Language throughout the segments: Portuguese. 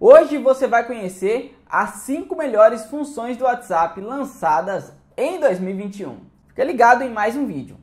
Hoje você vai conhecer as 5 melhores funções do WhatsApp lançadas em 2021. Fica ligado em mais um vídeo.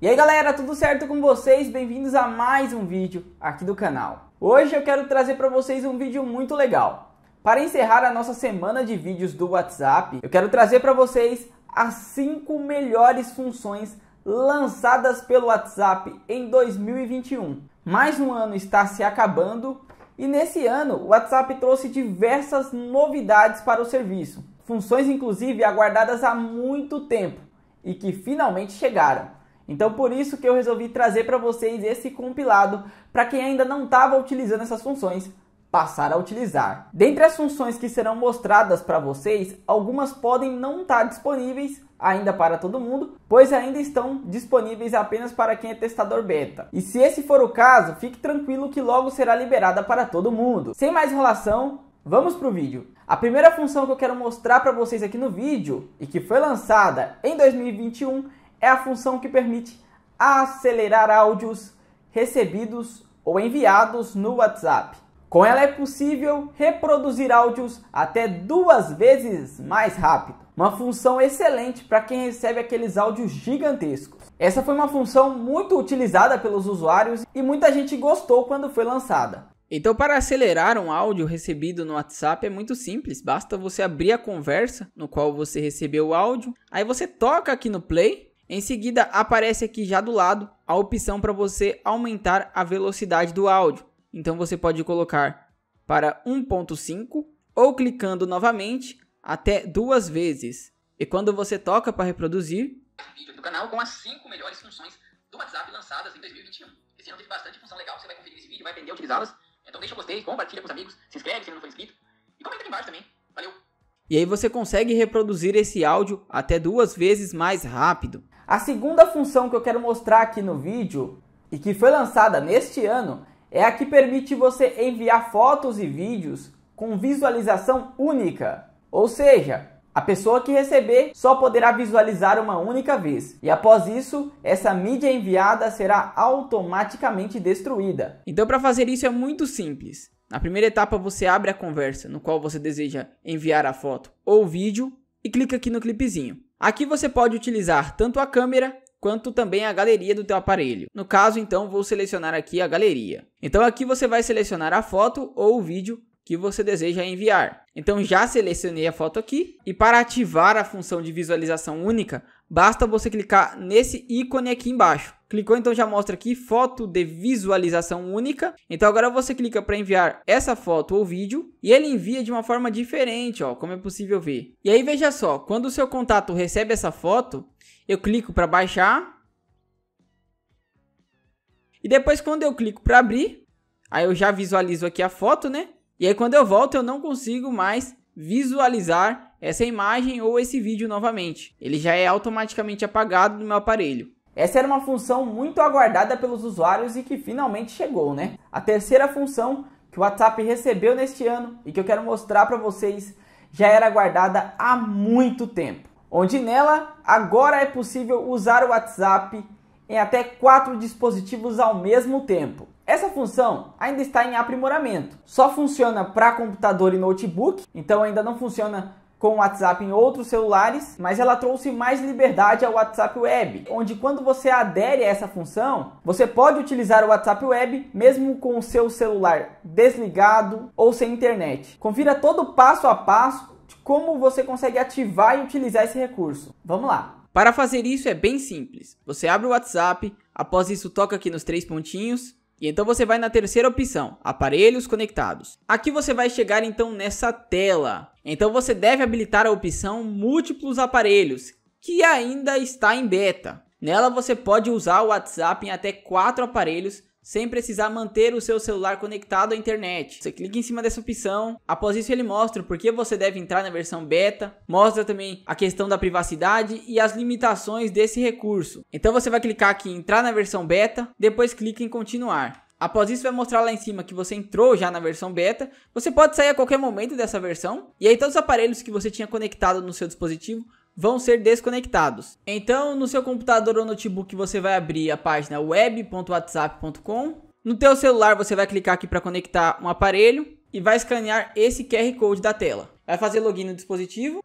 E aí galera, tudo certo com vocês? Bem-vindos a mais um vídeo aqui do canal. Hoje eu quero trazer para vocês um vídeo muito legal. Para encerrar a nossa semana de vídeos do WhatsApp, eu quero trazer para vocês as 5 melhores funções lançadas pelo WhatsApp em 2021. Mais um ano está se acabando e nesse ano o WhatsApp trouxe diversas novidades para o serviço, funções inclusive aguardadas há muito tempo e que finalmente chegaram. Então por isso que eu resolvi trazer para vocês esse compilado para quem ainda não estava utilizando essas funções passar a utilizar. Dentre as funções que serão mostradas para vocês, algumas podem não estar tá disponíveis ainda para todo mundo, pois ainda estão disponíveis apenas para quem é testador beta. E se esse for o caso, fique tranquilo que logo será liberada para todo mundo. Sem mais enrolação, vamos para o vídeo. A primeira função que eu quero mostrar para vocês aqui no vídeo e que foi lançada em 2021 é a função que permite acelerar áudios recebidos ou enviados no WhatsApp. Com ela é possível reproduzir áudios até duas vezes mais rápido. Uma função excelente para quem recebe aqueles áudios gigantescos. Essa foi uma função muito utilizada pelos usuários e muita gente gostou quando foi lançada. Então, para acelerar um áudio recebido no WhatsApp é muito simples, basta você abrir a conversa no qual você recebeu o áudio, aí você toca aqui no play, em seguida aparece aqui já do lado a opção para você aumentar a velocidade do áudio. Então você pode colocar para 1.5 ou clicando novamente até duas vezes. E quando você toca para reproduzir, vídeo do canal com as 5 melhores funções do WhatsApp lançadas em 2021. Esse ano teve bastante função legal, você vai conferir esse vídeo, vai aprender a utilizá-las. Então deixa o gostei, compartilha com os amigos, se inscreve se não for inscrito e comenta aqui embaixo também. Valeu! E aí você consegue reproduzir esse áudio até duas vezes mais rápido. A segunda função que eu quero mostrar aqui no vídeo e que foi lançada neste ano é a que permite você enviar fotos e vídeos com visualização única. Ou seja, a pessoa que receber só poderá visualizar uma única vez, e após isso, essa mídia enviada será automaticamente destruída. Então, para fazer isso é muito simples. Na primeira etapa, você abre a conversa no qual você deseja enviar a foto ou vídeo e clica aqui no clipezinho. Aqui você pode utilizar tanto a câmera quanto também a galeria do teu aparelho. No caso, então, vou selecionar aqui a galeria. Então aqui você vai selecionar a foto ou o vídeo que você deseja enviar. Então já selecionei a foto aqui e para ativar a função de visualização única, basta você clicar nesse ícone aqui embaixo. Clicou, então já mostra aqui foto de visualização única. Então agora você clica para enviar essa foto ou vídeo e ele envia de uma forma diferente, ó, como é possível ver. E aí veja só, quando o seu contato recebe essa foto, eu clico para baixar. E depois quando eu clico para abrir, aí eu já visualizo aqui a foto, né? E aí quando eu volto eu não consigo mais visualizar essa imagem ou esse vídeo novamente. Ele já é automaticamente apagado do meu aparelho. Essa era uma função muito aguardada pelos usuários e que finalmente chegou, né? A terceira função que o WhatsApp recebeu neste ano e que eu quero mostrar para vocês já era aguardada há muito tempo. Onde nela agora é possível usar o WhatsApp em até quatro dispositivos ao mesmo tempo. Essa função ainda está em aprimoramento. Só funciona para computador e notebook, então ainda não funciona com o WhatsApp em outros celulares, mas ela trouxe mais liberdade ao WhatsApp Web, onde quando você adere a essa função, você pode utilizar o WhatsApp Web mesmo com o seu celular desligado ou sem internet. Confira todo o passo a passo de como você consegue ativar e utilizar esse recurso. Vamos lá. Para fazer isso é bem simples. Você abre o WhatsApp, após isso toca aqui nos três pontinhos e então você vai na terceira opção, aparelhos conectados. Aqui você vai chegar então nessa tela. Então você deve habilitar a opção múltiplos aparelhos, que ainda está em beta. Nela você pode usar o WhatsApp em até 4 aparelhos sem precisar manter o seu celular conectado à internet. Você clica em cima dessa opção, após isso ele mostra por que você deve entrar na versão beta, mostra também a questão da privacidade e as limitações desse recurso. Então você vai clicar aqui em entrar na versão beta, depois clica em continuar. Após isso, vai mostrar lá em cima que você entrou já na versão beta. Você pode sair a qualquer momento dessa versão. E aí, todos os aparelhos que você tinha conectado no seu dispositivo vão ser desconectados. Então, no seu computador ou notebook, você vai abrir a página web.whatsapp.com. No teu celular, você vai clicar aqui para conectar um aparelho e vai escanear esse QR Code da tela. Vai fazer login no dispositivo.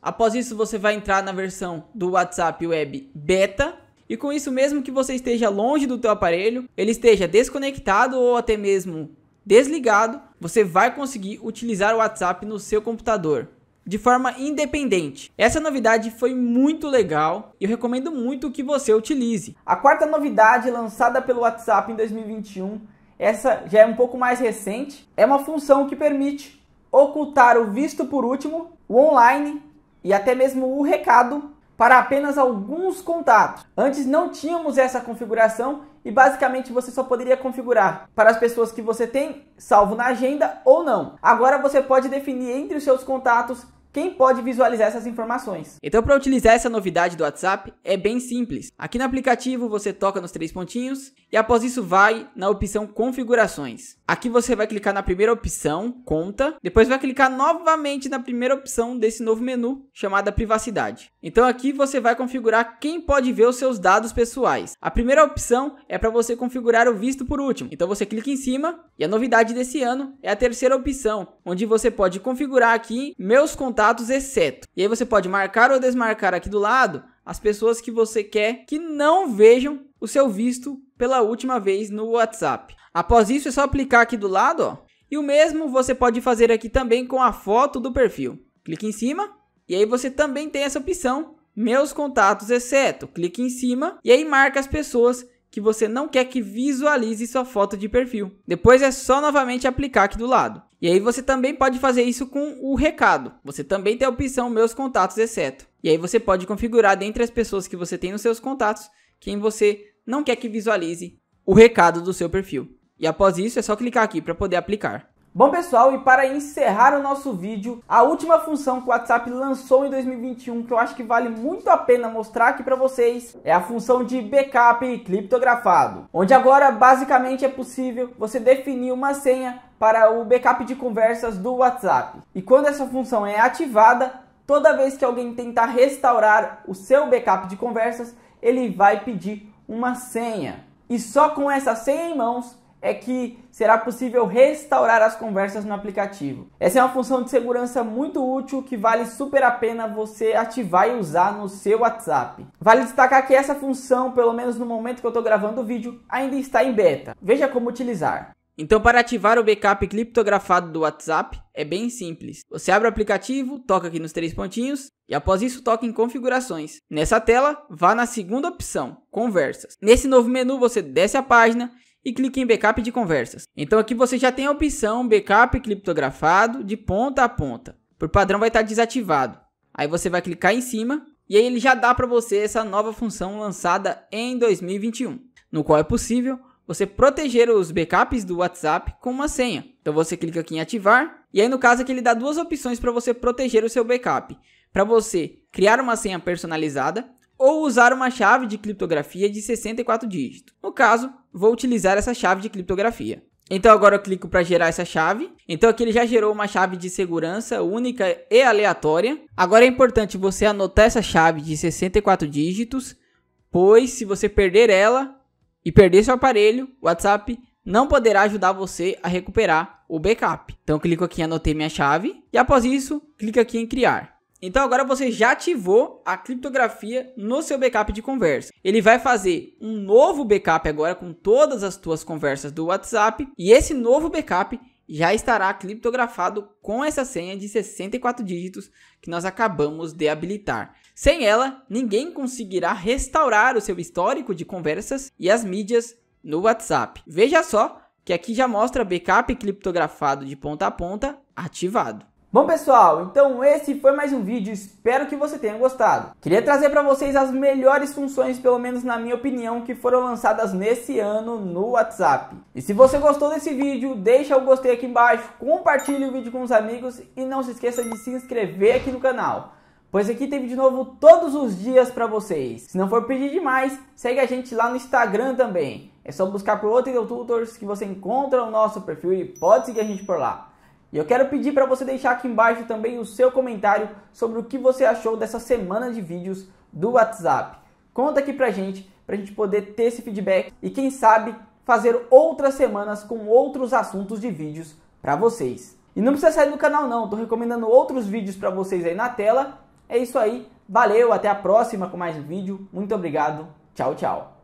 Após isso, você vai entrar na versão do WhatsApp Web Beta. E com isso, mesmo que você esteja longe do teu aparelho, ele esteja desconectado ou até mesmo desligado, você vai conseguir utilizar o WhatsApp no seu computador de forma independente. Essa novidade foi muito legal e eu recomendo muito que você utilize. A quarta novidade lançada pelo WhatsApp em 2021, essa já é um pouco mais recente, é uma função que permite ocultar o visto por último, o online e até mesmo o recado para apenas alguns contatos. Antes não tínhamos essa configuração e basicamente você só poderia configurar para as pessoas que você tem salvo na agenda ou não. Agora você pode definir entre os seus contatos quem pode visualizar essas informações. Então, para utilizar essa novidade do WhatsApp, é bem simples. Aqui no aplicativo, você toca nos três pontinhos e após isso vai na opção configurações. Aqui você vai clicar na primeira opção, conta, depois vai clicar novamente na primeira opção desse novo menu, chamada privacidade. Então aqui você vai configurar quem pode ver os seus dados pessoais. A primeira opção é para você configurar o visto por último. Então você clica em cima e a novidade desse ano é a terceira opção, onde você pode configurar aqui meus contatos exceto. E aí você pode marcar ou desmarcar aqui do lado as pessoas que você quer que não vejam o seu visto pela última vez no WhatsApp. Após isso é só clicar aqui do lado, ó. E o mesmo você pode fazer aqui também com a foto do perfil. Clique em cima e aí você também tem essa opção, meus contatos exceto. Clique em cima e aí marca as pessoas que você não quer que visualize sua foto de perfil. Depois é só novamente aplicar aqui do lado. E aí você também pode fazer isso com o recado. Você também tem a opção meus contatos exceto. E aí você pode configurar dentre as pessoas que você tem nos seus contatos quem você não quer que visualize o recado do seu perfil. E após isso é só clicar aqui para poder aplicar. Bom pessoal, e para encerrar o nosso vídeo, a última função que o WhatsApp lançou em 2021 que eu acho que vale muito a pena mostrar aqui para vocês é a função de backup criptografado, onde agora basicamente é possível você definir uma senha para o backup de conversas do WhatsApp. E quando essa função é ativada, toda vez que alguém tentar restaurar o seu backup de conversas, ele vai pedir uma senha. E só com essa senha em mãos é que será possível restaurar as conversas no aplicativo. Essa é uma função de segurança muito útil que vale super a pena você ativar e usar no seu WhatsApp. Vale destacar que essa função, pelo menos no momento que eu estou gravando o vídeo, ainda está em beta. Veja como utilizar. Então, para ativar o backup criptografado do WhatsApp, é bem simples. Você abre o aplicativo, toca aqui nos três pontinhos e após isso toca em configurações. Nessa tela, vá na segunda opção, conversas. Nesse novo menu, você desce a página e clique em backup de conversas. Então aqui você já tem a opção backup criptografado de ponta a ponta. Por padrão vai estar desativado. Aí você vai clicar em cima e aí ele já dá para você essa nova função lançada em 2021, no qual é possível você proteger os backups do WhatsApp com uma senha. Então você clica aqui em ativar e aí no caso aqui ele dá duas opções para você proteger o seu backup. Para você criar uma senha personalizada ou usar uma chave de criptografia de 64 dígitos. No caso, vou utilizar essa chave de criptografia. Então agora eu clico para gerar essa chave. Então aqui ele já gerou uma chave de segurança única e aleatória. Agora é importante você anotar essa chave de 64 dígitos, pois se você perder ela e perder seu aparelho, o WhatsApp não poderá ajudar você a recuperar o backup. Então clico aqui em anotei minha chave e após isso, clico aqui em criar. Então agora você já ativou a criptografia no seu backup de conversa. Ele vai fazer um novo backup agora com todas as suas conversas do WhatsApp e esse novo backup já estará criptografado com essa senha de 64 dígitos que nós acabamos de habilitar. Sem ela, ninguém conseguirá restaurar o seu histórico de conversas e as mídias no WhatsApp. Veja só que aqui já mostra backup criptografado de ponta a ponta ativado. Bom pessoal, então esse foi mais um vídeo, espero que você tenha gostado. Queria trazer para vocês as melhores funções, pelo menos na minha opinião, que foram lançadas nesse ano no WhatsApp. E se você gostou desse vídeo, deixa o gostei aqui embaixo, compartilhe o vídeo com os amigos e não se esqueça de se inscrever aqui no canal. Pois aqui tem vídeo novo todos os dias para vocês. Se não for pedir demais, segue a gente lá no Instagram também. É só buscar por Outro Tutors que você encontra o nosso perfil e pode seguir a gente por lá. E eu quero pedir para você deixar aqui embaixo também o seu comentário sobre o que você achou dessa semana de vídeos do WhatsApp. Conta aqui pra gente, pra gente poder ter esse feedback e quem sabe fazer outras semanas com outros assuntos de vídeos para vocês. E não precisa sair do canal não, tô recomendando outros vídeos para vocês aí na tela. É isso aí, valeu, até a próxima com mais um vídeo. Muito obrigado. Tchau, tchau.